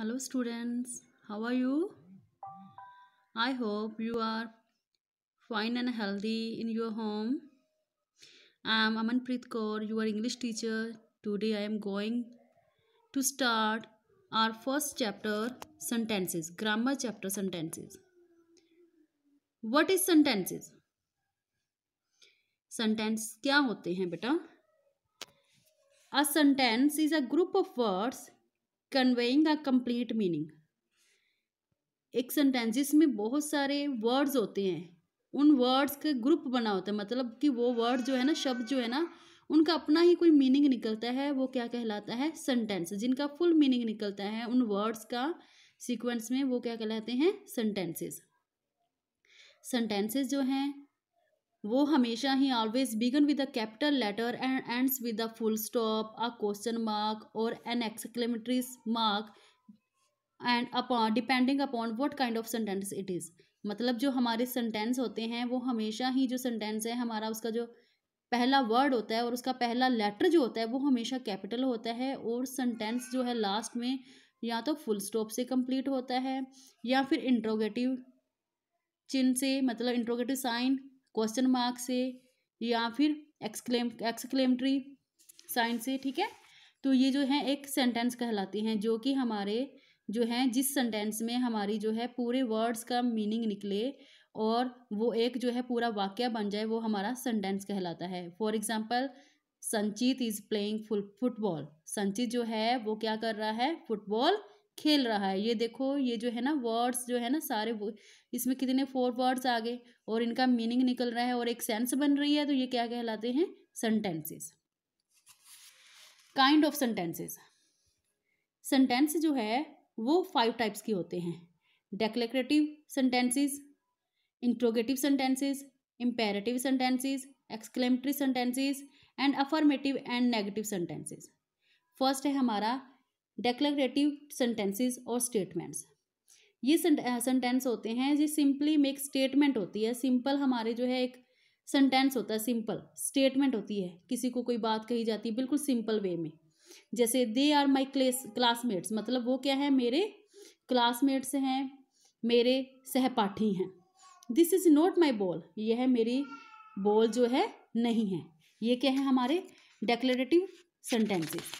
hello students how are you i hope you are fine and healthy in your home i am amanpreet kaur your english teacher today i am going to start our first chapter sentences grammar chapter sentences what is sentences sentence kya hote hain beta a sentence is a group of words conveying a complete meaning एक sentences में बहुत सारे words होते हैं उन words का group बना होता है मतलब कि वो वर्ड जो है ना शब्द जो है ना उनका अपना ही कोई मीनिंग निकलता है वो क्या कहलाता है सेंटेंस जिनका फुल मीनिंग निकलता है उन वर्ड्स का सीक्वेंस में वो क्या कहलाते हैं सेंटेंसेस सेंटेंसेस जो हैं वो हमेशा ही always begin with a capital letter and ends with a full stop a question mark और an exclamatory mark and upon depending upon what kind of sentence it is मतलब जो हमारे सेंटेंस होते हैं वो हमेशा ही जो सेंटेंस है हमारा उसका जो पहला वर्ड होता है और उसका पहला लेटर जो होता है वो हमेशा कैपिटल होता है और सेंटेंस जो है लास्ट में या तो फुल स्टॉप से कंप्लीट होता है या फिर इंट्रोगेटिव चिन्ह से मतलब इंट्रोगेटिव साइन क्वेश्चन मार्क से या फिर एक्सक्लेम एक्सक्लेमटरी साइन से ठीक है तो ये जो है एक सेंटेंस कहलाती हैं जो कि हमारे जो हैं जिस सेंटेंस में हमारी जो है पूरे वर्ड्स का मीनिंग निकले और वो एक जो है पूरा वाक्य बन जाए वो हमारा सेंटेंस कहलाता है for example Sanchit is playing full football Sanchit जो है वो क्या कर रहा है फुटबॉल खेल रहा है ये देखो ये जो है ना वर्ड्स जो है ना सारे इसमें कितने फोर वर्ड्स आ गए और इनका मीनिंग निकल रहा है और एक सेंस बन रही है तो ये क्या कहलाते हैं sentences kind of sentences sentence जो है वो फाइव टाइप्स के होते हैं declarative sentences interrogative sentences imperative sentences exclamatory sentences and affirmative and negative sentences first है हमारा डेक्लेटिव सेंटेंसेस और स्टेटमेंट्स ये सेंटेंस होते हैं जी सिंपली मेक स्टेटमेंट होती है सिंपल हमारे जो है एक सेंटेंस होता है सिंपल स्टेटमेंट होती है किसी को कोई बात कही जाती है बिल्कुल सिंपल वे में जैसे दे आर माई क्लेस क्लासमेट्स मतलब वो क्या है मेरे क्लासमेट्स हैं मेरे सहपाठी हैं this is not my ball यह है मेरी बॉल जो है नहीं है ये क्या है हमारे डेक्लेटिव सेंटेंसेस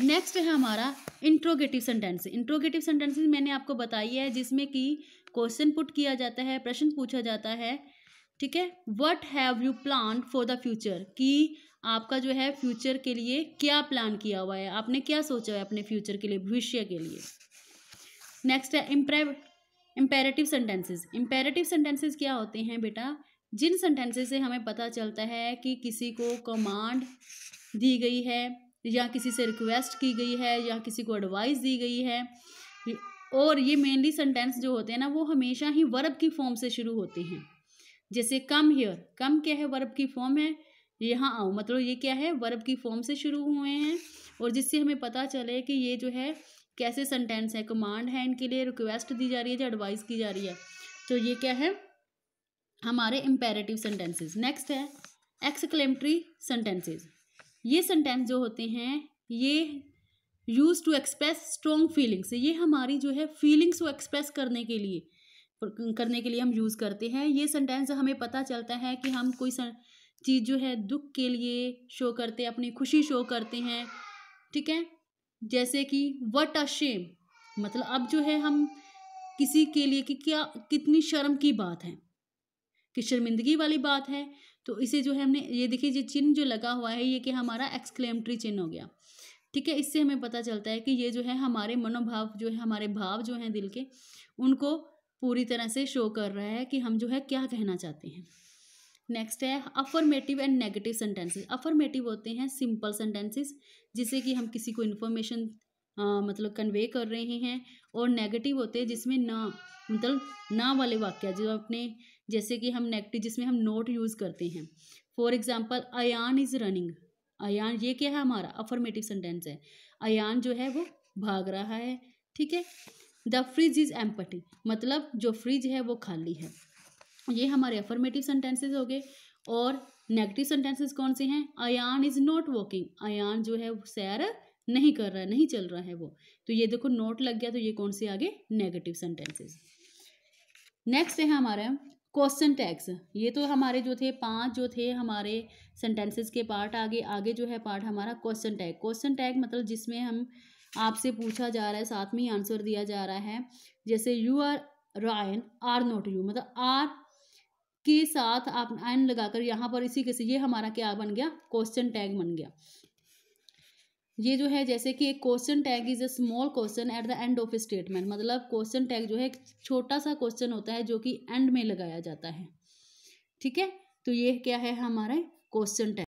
नेक्स्ट है हमारा इंट्रोगेटिव सेंटेंस इंट्रोगेटिव सेंटेंसेज मैंने आपको बताई है जिसमें कि क्वेश्चन पुट किया जाता है प्रश्न पूछा जाता है ठीक है what have you plan for the future कि आपका जो है फ्यूचर के लिए क्या प्लान किया हुआ है आपने क्या सोचा है अपने फ्यूचर के लिए भविष्य के लिए नेक्स्ट है इम्पेरेटिव सेंटेंसेज इम्पेरेटिव सेंटेंसेस क्या होते हैं बेटा जिन सेंटेंसेज से हमें पता चलता है कि किसी को कमांड दी गई है या किसी से रिक्वेस्ट की गई है या किसी को एडवाइस दी गई है और ये मेनली सेंटेंस जो होते हैं ना वो हमेशा ही वर्ब की फॉर्म से शुरू होते हैं जैसे कम हेयर कम क्या है वर्ब की फॉर्म है यहाँ आओ मतलब ये क्या है वर्ब की फॉर्म से शुरू हुए हैं और जिससे हमें पता चले कि ये जो है कैसे सेंटेंस है कमांड है इनके लिए रिक्वेस्ट दी जा रही है या एडवाइस की जा रही है तो ये क्या है हमारे इम्पेरेटिव सेंटेंसेस नेक्स्ट है एक्सक्लेमेटरी सेंटेंसेस ये सेंटेंस जो होते हैं ये use to express strong feelings ये हमारी जो है फीलिंग्स को एक्सप्रेस करने के लिए करने के लिए हम यूज़ करते हैं ये सेंटेंस हमें पता चलता है कि हम कोई चीज़ जो है दुख के लिए शो करते हैं अपनी खुशी शो करते हैं ठीक है जैसे कि वट अ शेम मतलब अब जो है हम किसी के लिए कि क्या कितनी शर्म की बात है कि शर्मिंदगी वाली बात है तो इसे जो है हमने ये देखिए ये चिन्ह जो लगा हुआ है ये कि हमारा एक्सक्लेमेटरी चिन्ह हो गया ठीक है इससे हमें पता चलता है कि ये जो है हमारे मनोभाव जो है हमारे भाव जो हैं दिल के उनको पूरी तरह से शो कर रहा है कि हम जो है क्या कहना चाहते हैं नेक्स्ट है affirmative and negative sentences affirmative होते हैं सिंपल सेंटेंसेस जिसे कि हम किसी को इन्फॉर्मेशन आ, मतलब कन्वे कर रहे हैं और नेगेटिव होते हैं जिसमें ना मतलब ना वाले वाक्य जो अपने जैसे कि हम नेगेटिव जिसमें हम नोट यूज़ करते हैं for example Ayan is running Ayan ये क्या है हमारा अफर्मेटिव सेंटेंस है अयान जो है वो भाग रहा है ठीक है द फ्रिज इज़ एम्पटी मतलब जो फ्रिज है वो खाली है ये हमारे अफर्मेटिव सेंटेंसेज हो गए और नेगेटिव सेंटेंसेस कौन से हैं Ayan is not walking Ayan जो है सैर नहीं कर रहा है नहीं चल रहा है वो तो ये देखो नोट लग गया तो ये कौन से आगे नेगेटिव सेंटेंसेस नेक्स्ट है हमारा क्वेश्चन टैग्स ये तो हमारे जो थे पांच जो थे हमारे सेंटेंसेस के पार्ट आगे आगे जो है पार्ट हमारा क्वेश्चन टैग क्वेश्चन टैग मतलब जिसमें हम आपसे पूछा जा रहा है साथ में ही आंसर दिया जा रहा है जैसे you are Ryan are not you मतलब आर के साथ आप एन लगाकर यहाँ पर इसी के से ये हमारा क्या बन गया क्वेश्चन टैग बन गया ये जो है जैसे कि एक question tag is a small question at the end of statement मतलब क्वेश्चन टैग जो है एक छोटा सा क्वेश्चन होता है जो कि एंड में लगाया जाता है ठीक है तो ये क्या है हमारा क्वेश्चन टैग